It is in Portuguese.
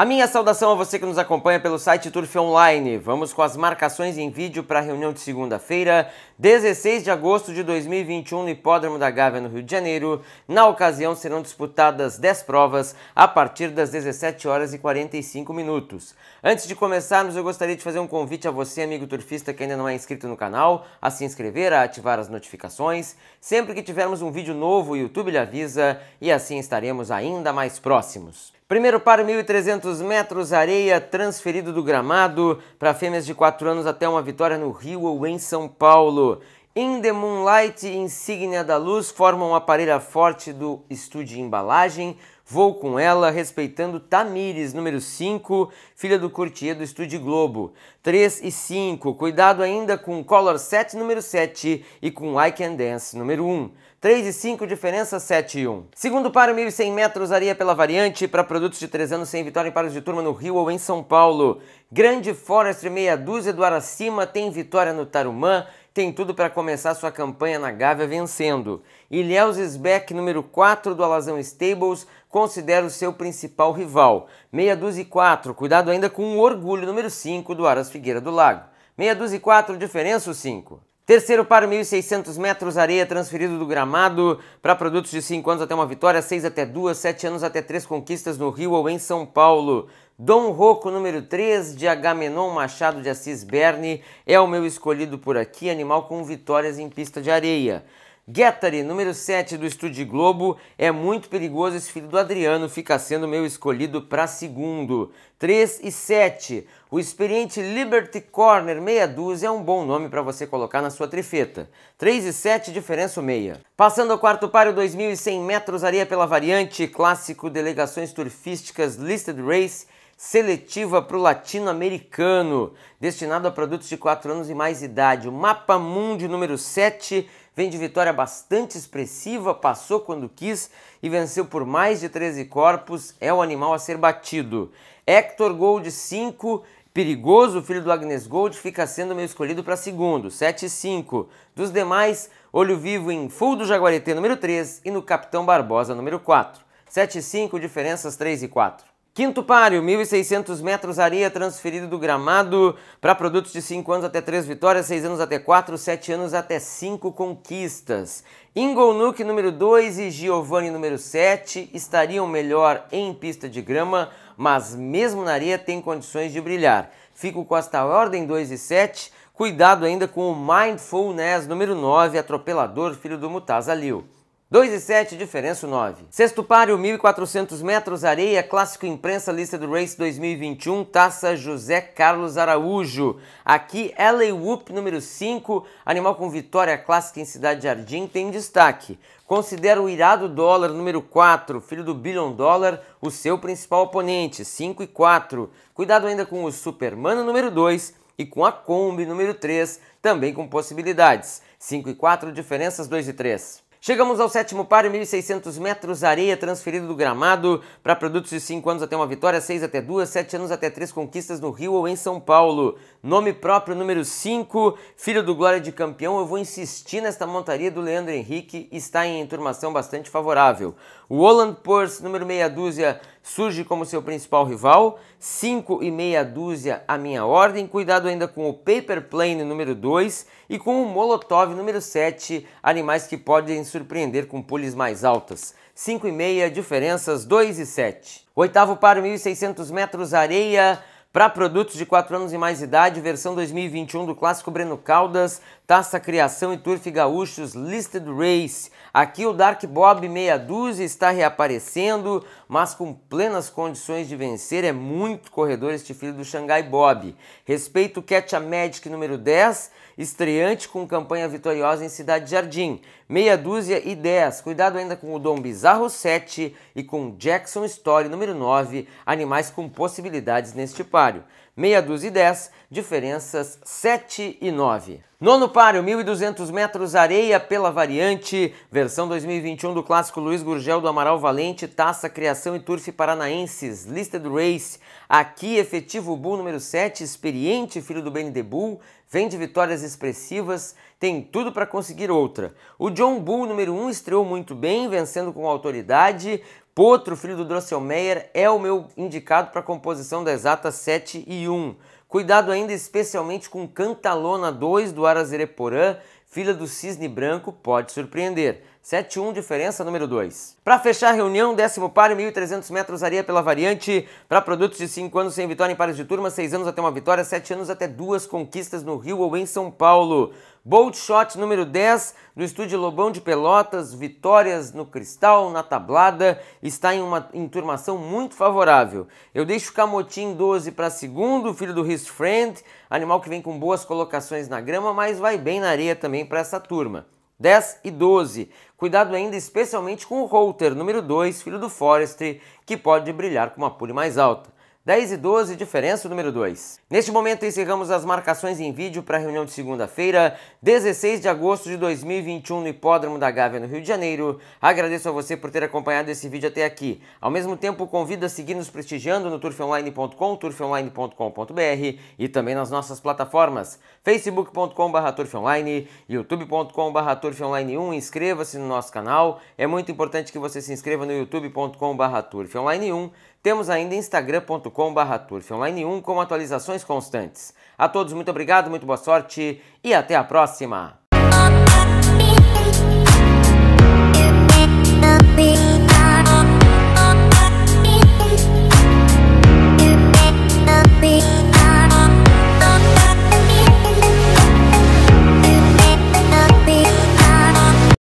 A minha saudação a você que nos acompanha pelo site Turf Online. Vamos com as marcações em vídeo para a reunião de segunda-feira, 16 de agosto de 2021, no Hipódromo da Gávea, no Rio de Janeiro. Na ocasião, serão disputadas 10 provas a partir das 17 horas e 45 minutos. Antes de começarmos, eu gostaria de fazer um convite a você, amigo turfista que ainda não é inscrito no canal, a se inscrever, a ativar as notificações. Sempre que tivermos um vídeo novo, o YouTube lhe avisa e assim estaremos ainda mais próximos. Primeiro par 1.300 metros, areia transferido do gramado para fêmeas de 4 anos até uma vitória no Rio ou em São Paulo. In the Moonlight Insígnia da Luz formam a parelha forte do estúdio Embalagem. Vou com ela, respeitando Tamires, número 5, filha do courtier do Estúdio Globo. 3 e 5, cuidado ainda com Color 7, número 7, e com I Can Dance, número 1. 3 e 5, diferença 7 e 1. Segundo paro, 1.100 metros, areia pela variante, para produtos de 3 anos sem vitória em paros de turma no Rio ou em São Paulo. Grande Forest, meia dúzia do Aracima, tem vitória no Tarumã, tem tudo para começar sua campanha na Gávea vencendo. Ilhéus Sbeck, número 4 do Alazão Stables, considera o seu principal rival. Meia dúzia e 4, cuidado ainda com o Orgulho, número 5 do Aras Figueira do Lago. Meia dúzia e 4, diferença 5. Terceiro par, 1.600 metros, areia transferido do gramado para produtos de 5 anos até uma vitória, 6 até 2, 7 anos até 3 conquistas no Rio ou em São Paulo. Dom Rocco, número 3, de Agamenon Machado de Assis Berne, é o meu escolhido por aqui, animal com vitórias em pista de areia. Guettari, número 7 do Estúdio Globo, é muito perigoso esse filho do Adriano, fica sendo meu escolhido para segundo. 3 e 7, o experiente Liberty Corner meia dúzia é um bom nome para você colocar na sua trifeta. 3 e 7, diferença meia. Passando ao quarto para o 2.100 metros, areia pela variante, clássico, delegações turfísticas, listed race, seletiva para o latino-americano, destinado a produtos de 4 anos e mais idade. O Mapa Mundi número 7 vem de vitória bastante expressiva, passou quando quis e venceu por mais de 13 corpos, é o animal a ser batido. Hector Gold 5, perigoso, filho do Agnes Gold, fica sendo meu escolhido para segundo, 7 e 5. Dos demais, olho vivo em Full do Jaguareté número 3 e no Capitão Barbosa número 4. 7 e 5, diferenças 3 e 4. Quinto páreo, 1.600 metros areia transferido do gramado para produtos de 5 anos até 3 vitórias, 6 anos até 4, 7 anos até 5 conquistas. Ingolnuk número 2 e Giovanni número 7 estariam melhor em pista de grama, mas mesmo na areia tem condições de brilhar. Fico com esta ordem 2 e 7, cuidado ainda com o Mindfulness número 9, atropelador, filho do Mutaz Aliu. 2 e 7, diferença 9. Sexto páreo, 1.400 metros, areia, clássico imprensa, lista do Race 2021, taça José Carlos Araújo. Aqui, LA Whoop número 5, animal com vitória clássica em Cidade Jardim, tem destaque. Considera o irado dólar número 4, filho do Billion dólar, o seu principal oponente, 5 e 4. Cuidado ainda com o Supermano número 2, e com a Kombi número 3, também com possibilidades. 5 e 4, diferenças 2 e 3. Chegamos ao sétimo par, 1.600 metros, areia transferida do gramado para produtos de 5 anos até uma vitória, 6 até 2, 7 anos até 3 conquistas no Rio ou em São Paulo. Nome próprio, número 5, filho do Glória de Campeão. Eu vou insistir nesta montaria do Leandro Henrique, está em enturmação bastante favorável. O Holland Purse, número meia dúzia, surge como seu principal rival, 5 e meia dúzia a minha ordem, cuidado ainda com o Paper Plane número 2 e com o Molotov número 7, animais que podem surpreender com pulls mais altas. 5 e meia, diferenças 2 e 7. Oitavo par, 1.600 metros, areia, para produtos de 4 anos e mais idade, versão 2021 do clássico Breno Caldas, Taça Criação e Turf Gaúchos Listed Race. Aqui o Dark Bob meia dúzia está reaparecendo, mas com plenas condições de vencer. É muito corredor este filho do Xangai Bob. Respeito Catch a Magic número 10, estreante com campanha vitoriosa em Cidade Jardim. Meia dúzia e 10. Cuidado ainda com o Dom Bizarro 7 e com Jackson Story número 9, animais com possibilidades neste páreo meia dúzia e 10, diferenças 7 e 9. Nono páreo, 1.200 metros areia pela variante, versão 2021 do clássico Luiz Gurgel do Amaral Valente, Taça Criação e Turf Paranaenses, Listed Race. Aqui, efetivo Bull número 7, experiente filho do Benny Bull, vem de vitórias expressivas, tem tudo para conseguir outra. O John Bull número 1 estreou muito bem, vencendo com autoridade, Potro, filho do Drosselmeyer, é o meu indicado para a composição da exata 7 e 1. Cuidado ainda especialmente com Cantalona 2 do Arazereporã, filha do Cisne Branco, pode surpreender. 7-1, diferença número 2. Para fechar a reunião, décimo par, 1.300 metros areia pela variante. Para produtos de 5 anos sem vitória em pares de turma, 6 anos até uma vitória, 7 anos até duas conquistas no Rio ou em São Paulo. bolt Shot número 10 do estúdio Lobão de Pelotas, vitórias no cristal, na tablada, está em uma enturmação muito favorável. Eu deixo Camotim 12 para segundo, filho do His Friend, animal que vem com boas colocações na grama, mas vai bem na areia também para essa turma. 10 e 12. Cuidado ainda especialmente com o Holter, número 2, filho do Forestry, que pode brilhar com uma pule mais alta. 10 e 12, diferença número 2. Neste momento encerramos as marcações em vídeo para a reunião de segunda-feira, 16 de agosto de 2021 no Hipódromo da Gávea, no Rio de Janeiro. Agradeço a você por ter acompanhado esse vídeo até aqui. Ao mesmo tempo, convido a seguir nos prestigiando no turfonline.com, turfonline.com.br e também nas nossas plataformas facebook.com.br turfonline, youtube.com.br turfonline1. Inscreva-se no nosso canal. É muito importante que você se inscreva no youtube.com.br turfonline1. Temos ainda instagram.com youtube.com.br Turf Online 1 com atualizações constantes. A todos, muito obrigado, muito boa sorte e até a próxima!